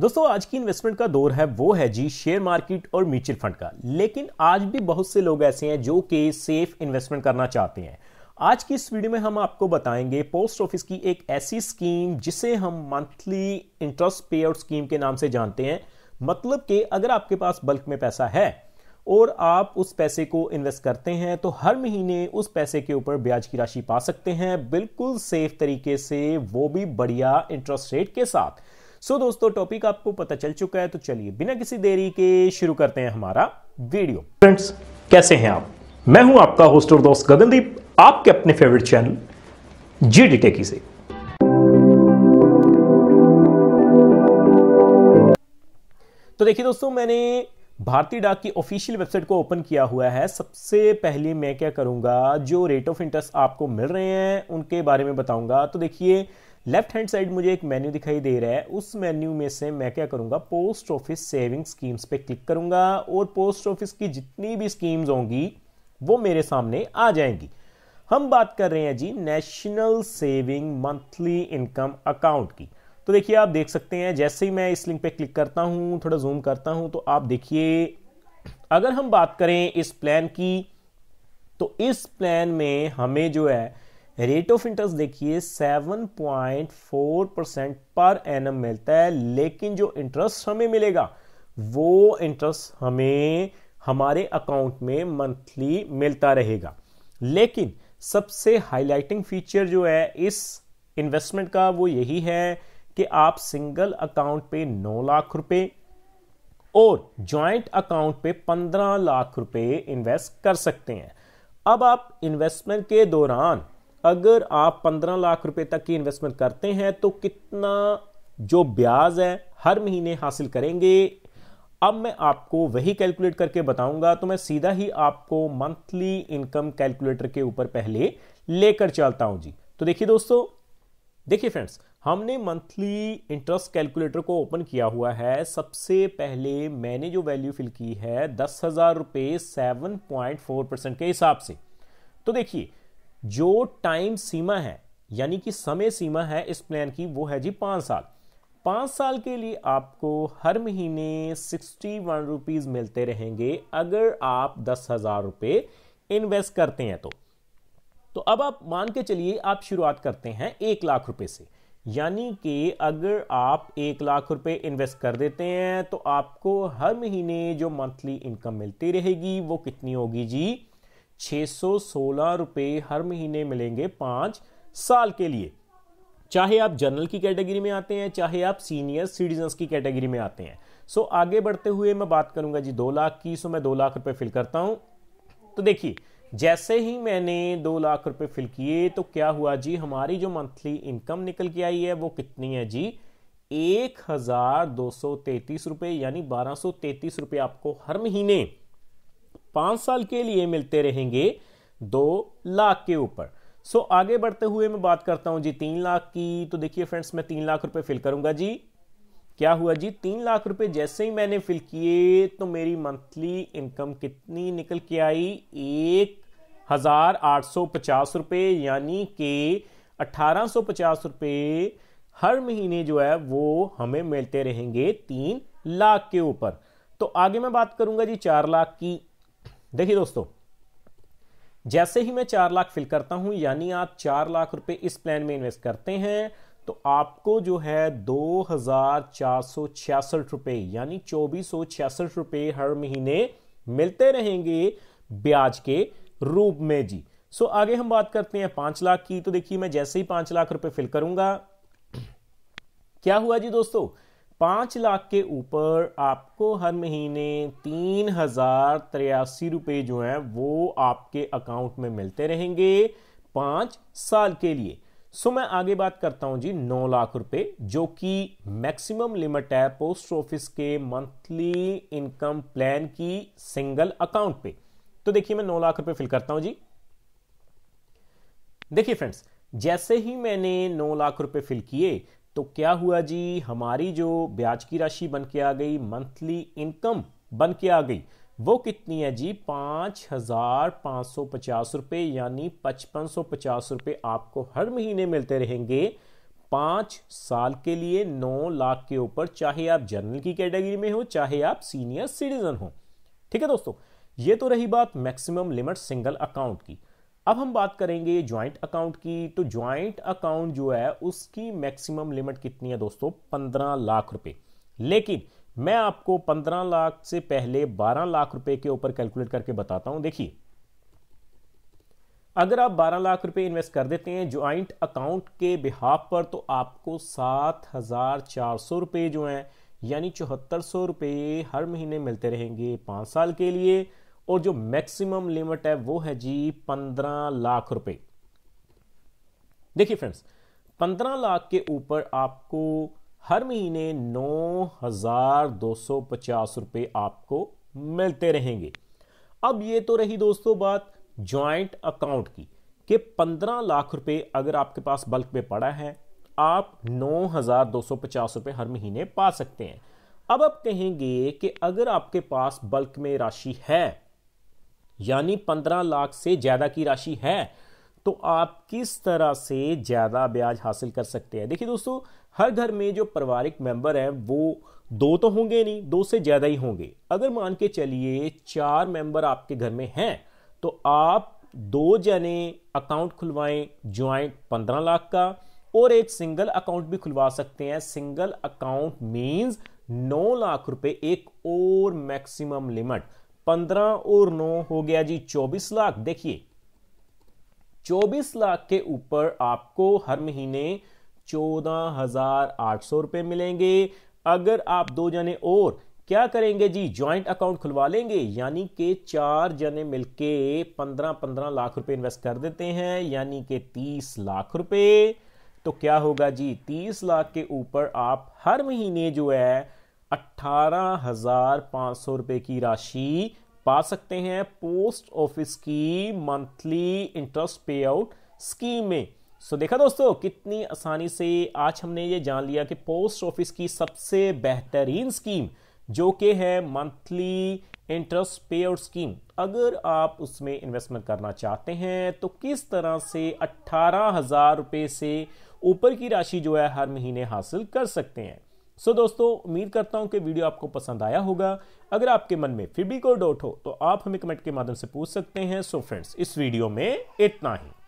दोस्तों आज की इन्वेस्टमेंट का दौर है वो है जी शेयर मार्केट और म्यूचुअल फंड का लेकिन आज भी बहुत से लोग ऐसे हैं जो कि सेफ इन्वेस्टमेंट करना चाहते हैं आज की इस वीडियो में हम आपको बताएंगे पोस्ट ऑफिस की एक ऐसी स्कीम जिसे हम monthly interest pay out scheme के नाम से जानते हैं मतलब कि अगर आपके पास बल्क में पैसा है और आप उस पैसे को इन्वेस्ट करते हैं तो हर महीने उस पैसे के ऊपर ब्याज की राशि पा सकते हैं बिल्कुल सेफ तरीके से वो भी बढ़िया इंटरेस्ट रेट के साथ सो so, दोस्तों टॉपिक आपको पता चल चुका है तो चलिए बिना किसी देरी के शुरू करते हैं हमारा वीडियो फ्रेंड्स कैसे हैं आप मैं हूं आपका होस्ट और दोस्त गगनदीप आपके अपने favourite channel G D techy से तो देखिए दोस्तों मैंने भारतीय डाक की ऑफिशियल वेबसाइट को ओपन किया हुआ है सबसे पहले मैं क्या करूंगा जो रेट ऑफ इंटरेस्ट आपको मिल रहे हैं उनके बारे में बताऊंगा तो देखिए लेफ्ट हैंड साइड मुझे एक मेन्यू दिखाई दे रहा है उस मेन्यू में से मैं क्या करूंगा पोस्ट ऑफिस सेविंग स्कीम्स पे क्लिक करूंगा और पोस्ट ऑफिस की जितनी भी स्कीम्स होंगी वो मेरे सामने आ जाएंगी हम बात कर रहे हैं जी national saving monthly income account की तो देखिए आप देख सकते हैं जैसे ही मैं इस लिंक पे क्लिक करता हूं थोड़ा जूम करता हूं तो आप देखिए अगर हम बात करें इस प्लान की तो इस प्लान में हमें जो है रेट ऑफ इंटरेस्ट देखिए 7.4 परसेंट पर एनम मिलता है लेकिन जो इंटरेस्ट हमें मिलेगा वो इंटरेस्ट हमें हमारे अकाउंट में मंथली मिलता रहेगा लेकिन सबसे हाईलाइटिंग फीचर जो है इस इन्वेस्टमेंट का वो यही है कि आप सिंगल अकाउंट पे 9 लाख रुपए और जॉइंट अकाउंट पे 15 लाख रुपए इन्वेस्ट कर सकते हैं अब आप इन्वेस्टमेंट के दौरान अगर आप 15 लाख रुपए तक की इन्वेस्टमेंट करते हैं तो कितना जो ब्याज है हर महीने हासिल करेंगे अब मैं आपको वही कैलकुलेट करके बताऊंगा तो मैं सीधा ही आपको मंथली इनकम कैलकुलेटर के ऊपर पहले लेकर चलता हूं जी तो देखिए दोस्तों देखिए फ्रेंड्स हमने मंथली इंटरेस्ट कैलकुलेटर को ओपन किया हुआ है सबसे पहले मैंने जो वैल्यू फिल की है दस हजार रुपये सेवन पॉइंट फोर परसेंट के हिसाब से तो देखिए जो टाइम सीमा है यानी कि समय सीमा है इस प्लान की वो है जी पाँच साल पाँच साल के लिए आपको हर महीने सिक्सटी वन रुपीज़ मिलते रहेंगे अगर आप दस हज़ार रुपये इन्वेस्ट करते हैं तो तो अब आप मान के चलिए आप शुरुआत करते हैं एक लाख रुपए से यानी कि अगर आप एक लाख रुपए इन्वेस्ट कर देते हैं तो आपको हर महीने जो मंथली इनकम मिलती रहेगी वो कितनी होगी जी सोलह रुपए हर महीने मिलेंगे पांच साल के लिए चाहे आप जनरल की कैटेगरी में आते हैं चाहे आप सीनियर सिटीजन की कैटेगरी में आते हैं सो आगे बढ़ते हुए मैं बात करूंगा जी दो लाख की सो मैं दो लाख रुपए फिल करता हूं तो देखिए जैसे ही मैंने दो लाख रुपए फिल किए तो क्या हुआ जी हमारी जो मंथली इनकम निकल के आई है वो कितनी है जी एक हजार दो सौ तैतीस रुपए यानी बारह सौ तैतीस रुपए आपको हर महीने पाँच साल के लिए मिलते रहेंगे दो लाख के ऊपर सो so, आगे बढ़ते हुए मैं बात करता हूं जी तीन लाख की तो देखिए फ्रेंड्स मैं तीन लाख रुपए फिल करूंगा जी क्या हुआ जी तीन लाख रुपए जैसे ही मैंने फिल किए तो मेरी मंथली इनकम कितनी निकल के आई एक हजार आठ सौ पचास रुपये यानी कि अठारह सौ पचास रुपये हर महीने जो है वो हमें मिलते रहेंगे तीन लाख के ऊपर तो आगे मैं बात करूंगा जी चार लाख की देखिए दोस्तों जैसे ही मैं चार लाख फिल करता हूं यानी आप चार लाख रुपए इस प्लान में इन्वेस्ट करते हैं तो आपको जो है दो हजार चार सौ छियासठ रुपए यानी चौबीस सौ छियासठ रुपए हर महीने मिलते रहेंगे ब्याज के रूप में जी सो आगे हम बात करते हैं पांच लाख की तो देखिए मैं जैसे ही पांच लाख रुपए फिल करूंगा क्या हुआ जी दोस्तों पाँच लाख के ऊपर आपको हर महीने तीन हज़ार तिरासी रुपये जो हैं वो आपके अकाउंट में मिलते रहेंगे पाँच साल के लिए सो मैं आगे बात करता हूं जी नौ लाख रुपए जो कि मैक्सिमम लिमिट है पोस्ट ऑफिस के मंथली इनकम प्लान की सिंगल अकाउंट पे तो देखिए मैं नौ लाख रुपए फिल करता हूं जी देखिए फ्रेंड्स जैसे ही मैंने नौ लाख रुपए फिल किए तो क्या हुआ जी हमारी जो ब्याज की राशि बन के आ गई मंथली इनकम बन के आ गई वो कितनी है जी पाँच हज़ार पाँच सौ पचास रुपये यानी पचपन सौ पचास रुपये आपको हर महीने मिलते रहेंगे पाँच साल के लिए नौ लाख के ऊपर चाहे आप जनरल की कैटेगरी में हो चाहे आप सीनियर सिटीजन हो ठीक है दोस्तों ये तो रही बात मैक्सिमम लिमिट सिंगल अकाउंट की अब हम बात करेंगे ज्वाइंट अकाउंट की तो ज्वाइंट अकाउंट जो है उसकी मैक्सिमम लिमिट कितनी है दोस्तों पंद्रह लाख रुपए लेकिन मैं आपको पंद्रह लाख से पहले बारह लाख रुपए के ऊपर कैलकुलेट करके बताता हूं देखिए अगर आप बारह लाख रुपए इन्वेस्ट कर देते हैं ज्वाइंट अकाउंट के बिहाफ पर तो आपको सात हजार चार सौ रुपए जो है यानी चौहत्तर सौ रुपए हर महीने मिलते रहेंगे पांच साल के लिए और जो मैक्सिमम लिमिट है वो है जी पंद्रह लाख रुपए देखिए फ्रेंड्स पंद्रह लाख के ऊपर आपको हर महीने नौ हजार दो सौ पचास रुपये आपको मिलते रहेंगे अब ये तो रही दोस्तों बात ज्वाइंट अकाउंट की कि पंद्रह लाख रुपए अगर आपके पास बल्क में पड़ा है आप नौ हजार दो सौ पचास रुपए हर महीने पा सकते हैं अब आप कहेंगे कि अगर आपके पास बल्क में राशि है यानी पंद्रह लाख से ज़्यादा की राशि है तो आप किस तरह से ज़्यादा ब्याज हासिल कर सकते हैं देखिए दोस्तों हर घर में जो पारिवारिक मेंबर हैं वो दो तो होंगे नहीं दो से ज़्यादा ही होंगे अगर मान के चलिए चार मेंबर आपके घर में हैं तो आप दो जने अकाउंट खुलवाएं ज्वाइंट पंद्रह लाख का और एक सिंगल अकाउंट भी खुलवा सकते हैं सिंगल अकाउंट मीन्स नौ लाख रुपए एक और मैक्सिमम लिमिट पंद्रह और नौ हो गया जी चौबीस लाख देखिए चौबीस लाख के ऊपर आपको हर महीने चौदह हजार आठ सौ रुपए मिलेंगे अगर आप दो जने और क्या करेंगे जी ज्वाइंट अकाउंट खुलवा लेंगे यानी कि चार जने मिलके पंद्रह पंद्रह लाख रुपए इन्वेस्ट कर देते हैं यानी कि तीस लाख रुपए तो क्या होगा जी तीस लाख के ऊपर आप हर महीने जो है अट्ठारह हजार पाँच सौ रुपये की राशि पा सकते हैं पोस्ट ऑफिस की monthly interest pay out scheme में सो so, देखा दोस्तों कितनी आसानी से आज हमने ये जान लिया कि पोस्ट ऑफिस की सबसे बेहतरीन स्कीम जो कि है monthly interest pay out scheme अगर आप उसमें इन्वेस्टमेंट करना चाहते हैं तो किस तरह से अट्ठारह हजार रुपये से ऊपर की राशि जो है हर महीने हासिल कर सकते हैं सो so, दोस्तों उम्मीद करता हूं कि वीडियो आपको पसंद आया होगा अगर आपके मन में फिर भी कोई डाउट हो तो आप हमें कमेंट के माध्यम से पूछ सकते हैं सो so, फ्रेंड्स इस वीडियो में इतना ही